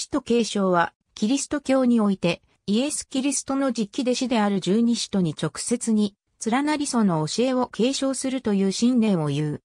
使徒継承は、キリスト教において、イエス・キリストの実機弟子である十二使徒に直接に、連なりその教えを継承するという信念を言う。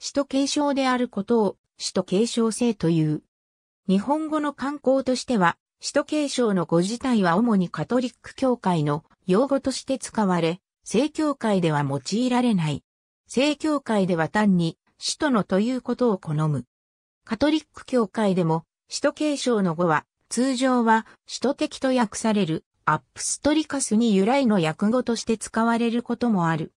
使徒継承であることを、使徒継承性という。日本語の観光としては、使徒継承の語自体は主にカトリック教会の用語として使われ、正教会では用いられない。正教会では単に、使徒のということを好む。カトリック教会でも、使徒継承の語は、通常は、使徒的と訳される、アップストリカスに由来の訳語として使われることもある。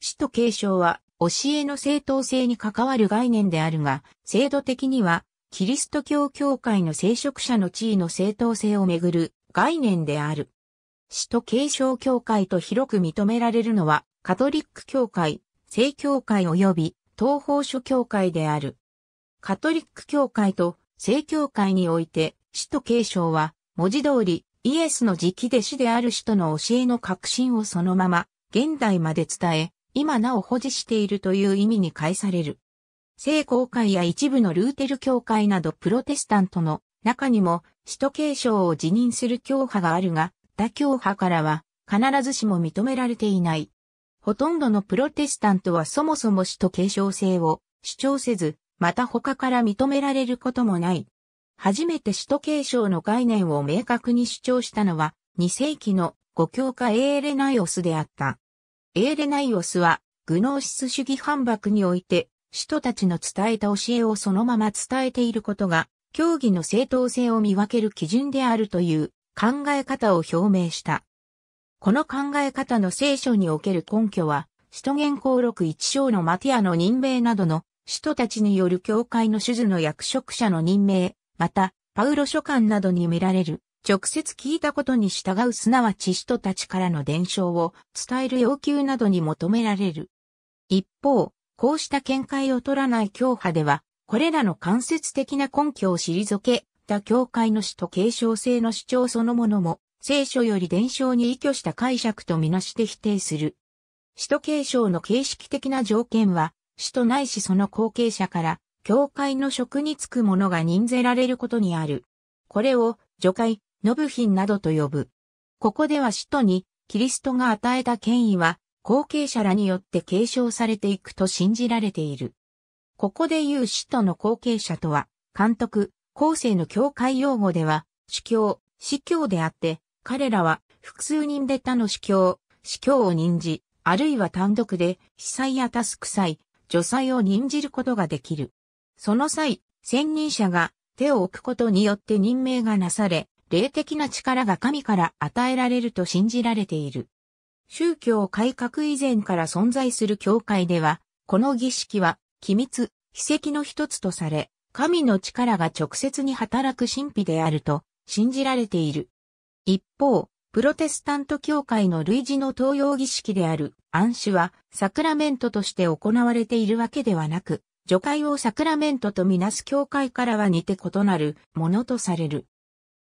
使徒継承は、教えの正当性に関わる概念であるが、制度的には、キリスト教教会の聖職者の地位の正当性をめぐる概念である。使徒継承教会と広く認められるのは、カトリック教会、聖教会及び東方諸教会である。カトリック教会と正教会において、使徒継承は、文字通り、イエスの直弟子である使徒の教えの革新をそのまま、現代まで伝え、今なお保持しているという意味に返される。聖公会や一部のルーテル教会などプロテスタントの中にも、使徒継承を辞任する教派があるが、他教派からは、必ずしも認められていない。ほとんどのプロテスタントはそもそも使徒継承性を主張せず、また他から認められることもない。初めて首都継承の概念を明確に主張したのは、2世紀の五教科エーレナイオスであった。エーレナイオスは、グノーシス主義反駁において、使徒たちの伝えた教えをそのまま伝えていることが、教義の正当性を見分ける基準であるという考え方を表明した。この考え方の聖書における根拠は、使徒原稿録一章のマティアの任命などの使徒たちによる教会の主事の役職者の任命、また、パウロ書簡などに見られる、直接聞いたことに従うすなわち使徒たちからの伝承を伝える要求などに求められる。一方、こうした見解を取らない教派では、これらの間接的な根拠を退けた教会の使徒継承性の主張そのものも、聖書より伝承に依拠した解釈とみなして否定する。使徒継承の形式的な条件は、使徒ないしその後継者から、教会の職に就く者が任ぜられることにある。これを、除会、ノブ品などと呼ぶ。ここでは使徒に、キリストが与えた権威は、後継者らによって継承されていくと信じられている。ここで言う使徒の後継者とは、監督、後世の教会用語では、主教、司教であって、彼らは複数人で他の主教、司教を任じ、あるいは単独で、被災やタスクい。除罪を任じることができる。その際、専任者が手を置くことによって任命がなされ、霊的な力が神から与えられると信じられている。宗教改革以前から存在する教会では、この儀式は、機密、秘跡の一つとされ、神の力が直接に働く神秘であると信じられている。一方、プロテスタント教会の類似の東洋儀式である暗視はサクラメントとして行われているわけではなく、除会をサクラメントとみなす教会からは似て異なるものとされる。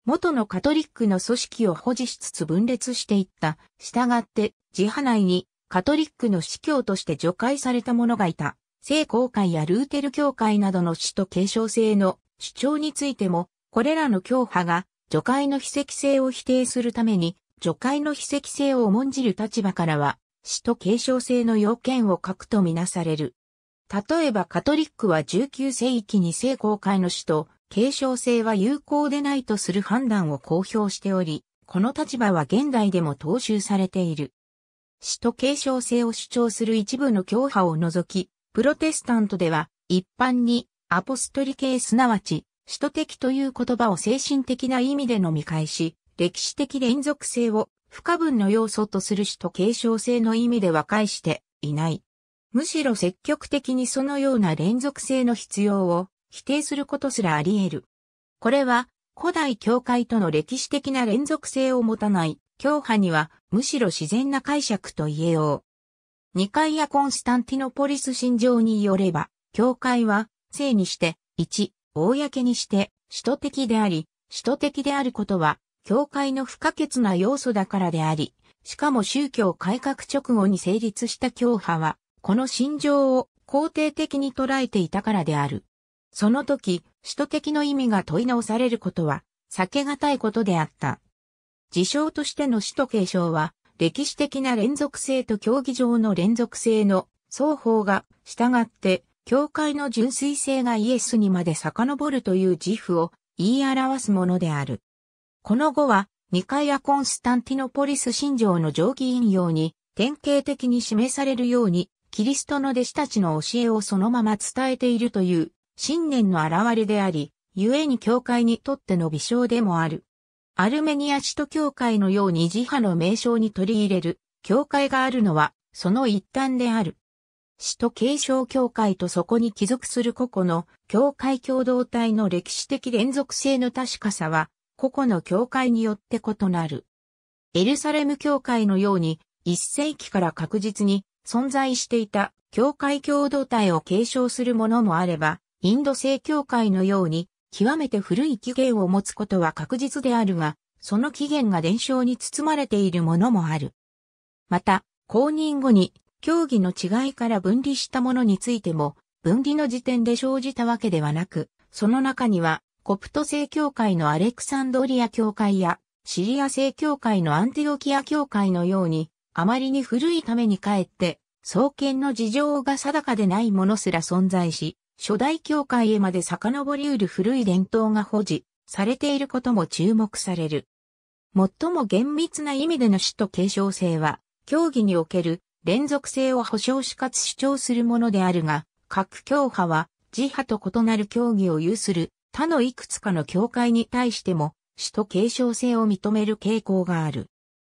元のカトリックの組織を保持しつつ分裂していった。従って、自派内にカトリックの司教として除会された者がいた。聖公会やルーテル教会などの死と継承性の主張についても、これらの教派が除海の非石性を否定するために、除海の非石性を重んじる立場からは、死と継承性の要件を書くとみなされる。例えばカトリックは19世紀に聖公会の死と継承性は有効でないとする判断を公表しており、この立場は現代でも踏襲されている。死と継承性を主張する一部の教派を除き、プロテスタントでは一般にアポストリ系すなわち首都的という言葉を精神的な意味での見返し、歴史的連続性を不可分の要素とする首都継承性の意味で和解していない。むしろ積極的にそのような連続性の必要を否定することすらあり得る。これは古代教会との歴史的な連続性を持たない教派にはむしろ自然な解釈と言えよう。ニカイア・コンスタンティノポリス信条によれば、教会は、正にして、1、公にして使徒的であり、使徒的であることは、教会の不可欠な要素だからであり、しかも宗教改革直後に成立した教派は、この心情を肯定的に捉えていたからである。その時、使徒的の意味が問い直されることは、避けがたいことであった。事象としての使徒継承は、歴史的な連続性と競技上の連続性の双方が、従って教会の純粋性がイエスにまで遡るという自負を言い表すものである。この後は、ニカイア・コンスタンティノポリス信条の上記引用に、典型的に示されるように、キリストの弟子たちの教えをそのまま伝えているという信念の表れであり、故に教会にとっての微笑でもある。アルメニア使徒教会のように自派の名称に取り入れる教会があるのはその一端である。市と継承協会とそこに帰属する個々の教会共同体の歴史的連続性の確かさは、個々の教会によって異なる。エルサレム教会のように、一世紀から確実に存在していた教会共同体を継承するものもあれば、インド正教会のように極めて古い起源を持つことは確実であるが、その起源が伝承に包まれているものもある。また、公認後に競技の違いから分離したものについても、分離の時点で生じたわけではなく、その中には、コプト正教会のアレクサンドリア教会や、シリア正教会のアンティオキア教会のように、あまりに古いためにかえって、創建の事情が定かでないものすら存在し、初代教会へまで遡りうる古い伝統が保持されていることも注目される。最も厳密な意味での死と継承性は、教義における連続性を保障しかつ主張するものであるが、各教派は自派と異なる教義を有する他のいくつかの教会に対しても、使と継承性を認める傾向がある。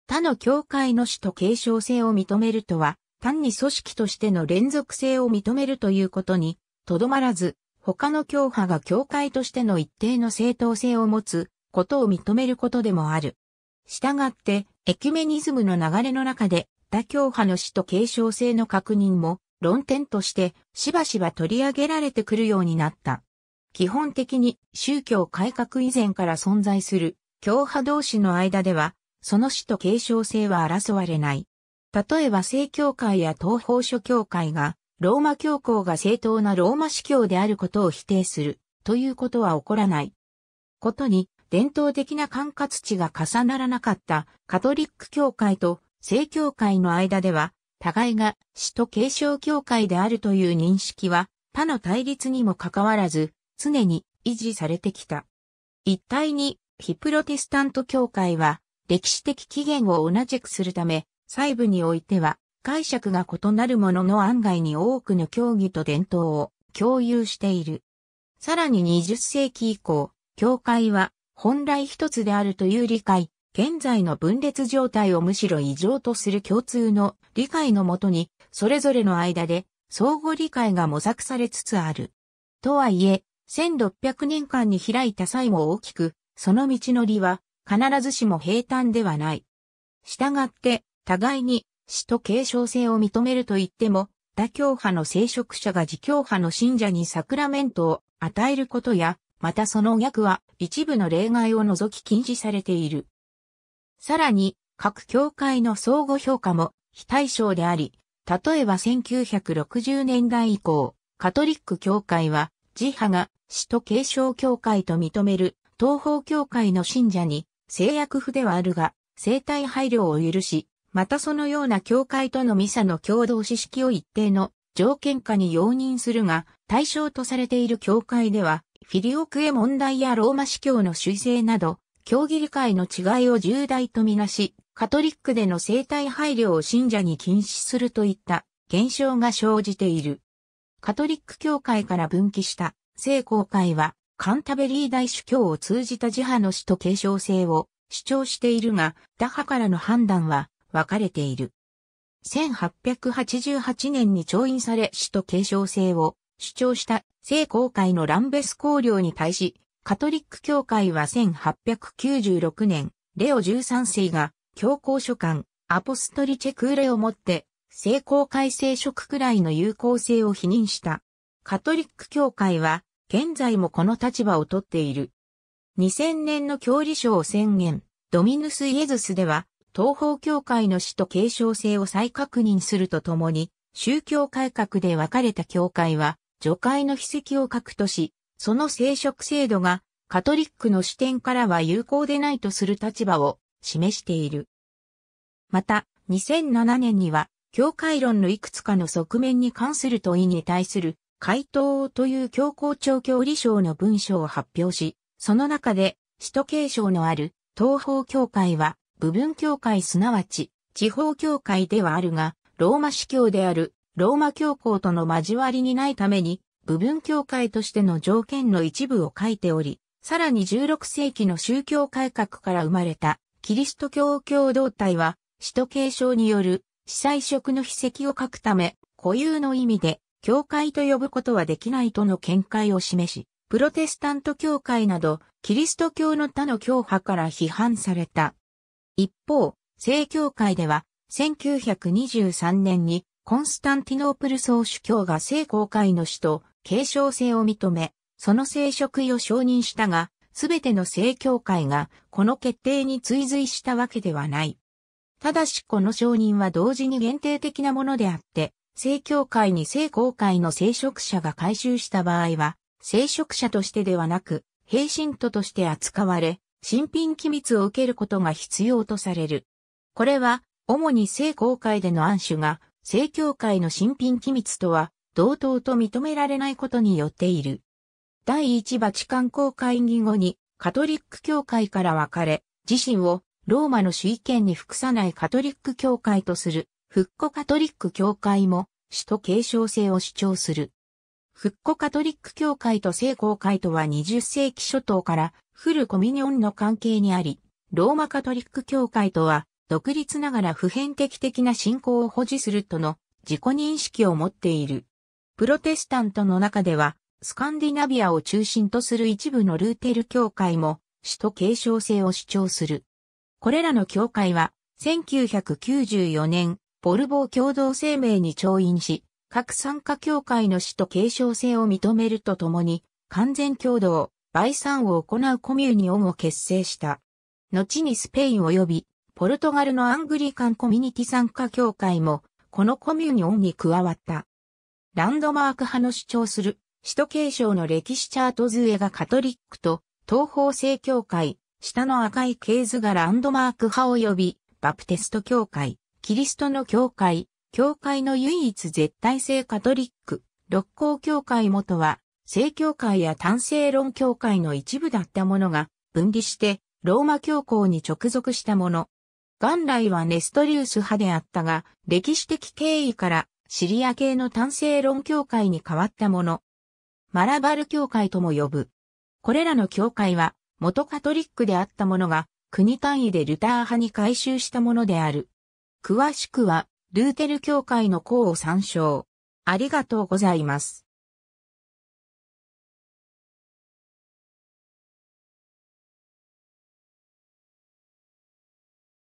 他の教会の使と継承性を認めるとは、単に組織としての連続性を認めるということに、とどまらず、他の教派が教会としての一定の正当性を持つことを認めることでもある。したがって、エキュメニズムの流れの中で、他教派の死と継承性の確認も論点としてしばしば取り上げられてくるようになった。基本的に宗教改革以前から存在する教派同士の間では、その死と継承性は争われない。例えば正教会や東方諸教会が、ローマ教皇が正当なローマ司教であることを否定する、ということは起こらない。ことに、伝統的な管轄地が重ならなかったカトリック教会と正教会の間では、互いが死と継承教会であるという認識は、他の対立にもかかわらず、常に維持されてきた。一体に、非プロテスタント教会は、歴史的起源を同じくするため、細部においては、解釈が異なるものの案外に多くの教義と伝統を共有している。さらに20世紀以降、教会は本来一つであるという理解現在の分裂状態をむしろ異常とする共通の理解のもとに、それぞれの間で相互理解が模索されつつある。とはいえ、1600年間に開いた際も大きく、その道のりは必ずしも平坦ではない。したがって、互いに死と継承性を認めると言っても、他教派の聖職者が自教派の信者にサクラメントを与えることや、またその逆は一部の例外を除き禁止されている。さらに、各協会の相互評価も非対称であり、例えば1960年代以降、カトリック協会は、自派が使徒継承協会と認める東方協会の信者に制約不ではあるが、生体配慮を許し、またそのような教会とのミサの共同知識を一定の条件下に容認するが、対象とされている教会では、フィリオクエ問題やローマ司教の修正など、協議理解の違いを重大とみなし、カトリックでの生体配慮を信者に禁止するといった現象が生じている。カトリック教会から分岐した聖公会はカンタベリー大主教を通じた自派の死と継承性を主張しているが、打破からの判断は分かれている。1888年に調印され死と継承性を主張した聖公会のランベス公領に対し、カトリック教会は1896年、レオ13世が教皇書簡、アポストリチェクーレをもって、成功改正職くらいの有効性を否認した。カトリック教会は、現在もこの立場をとっている。2000年の教理省宣言、ドミヌス・イエズスでは、東方教会の死と継承性を再確認するとともに、宗教改革で分かれた教会は、除会の筆跡を核とし、その聖職制度がカトリックの視点からは有効でないとする立場を示している。また、2007年には、教会論のいくつかの側面に関する問いに対する回答という教皇庁教理省の文書を発表し、その中で、首都継承のある東方教会は、部分教会すなわち、地方教会ではあるが、ローマ司教であるローマ教皇との交わりにないために、部分教会としての条件の一部を書いており、さらに16世紀の宗教改革から生まれたキリスト教共同体は、使徒継承による司祭職の筆跡を書くため、固有の意味で、教会と呼ぶことはできないとの見解を示し、プロテスタント教会など、キリスト教の他の教派から批判された。一方、正教会では、1923年にコンスタンティノープル総主教が正公会の使徒、継承性を認め、その聖職位を承認したが、すべての聖教会がこの決定に追随したわけではない。ただしこの承認は同時に限定的なものであって、聖教会に聖公会の聖職者が回収した場合は、聖職者としてではなく、平信徒として扱われ、新品機密を受けることが必要とされる。これは、主に聖公会での暗種が、聖教会の新品機密とは同等と認められないことによっている。第一バチカン公会議後にカトリック教会から分かれ、自身をローマの主意権に服さないカトリック教会とする復古カトリック教会も首都継承性を主張する。復古カトリック教会と聖公会とは20世紀初頭からフルコミニオンの関係にあり、ローマカトリック教会とは独立ながら普遍的的な信仰を保持するとの自己認識を持っている。プロテスタントの中では、スカンディナビアを中心とする一部のルーテル教会も、首都継承性を主張する。これらの教会は、1994年、ボルボー共同声明に調印し、各参加教会の使徒継承性を認めるとともに、完全共同、倍産を行うコミュニオンを結成した。後にスペイン及び、ポルトガルのアングリカンコミュニティ参加協会も、このコミュニオンに加わった。ランドマーク派の主張する、首都継承の歴史チャート図絵がカトリックと、東方正教会、下の赤い系図がランドマーク派及び、バプテスト教会、キリストの教会、教会の唯一絶対性カトリック、六甲教会元は、正教会や単性論教会の一部だったものが、分離して、ローマ教皇に直属したもの。元来はネストリウス派であったが、歴史的経緯からシリア系の単性論教会に変わったもの。マラバル教会とも呼ぶ。これらの教会は、元カトリックであったものが、国単位でルター派に改修したものである。詳しくは、ルーテル教会の項を参照。ありがとうございます。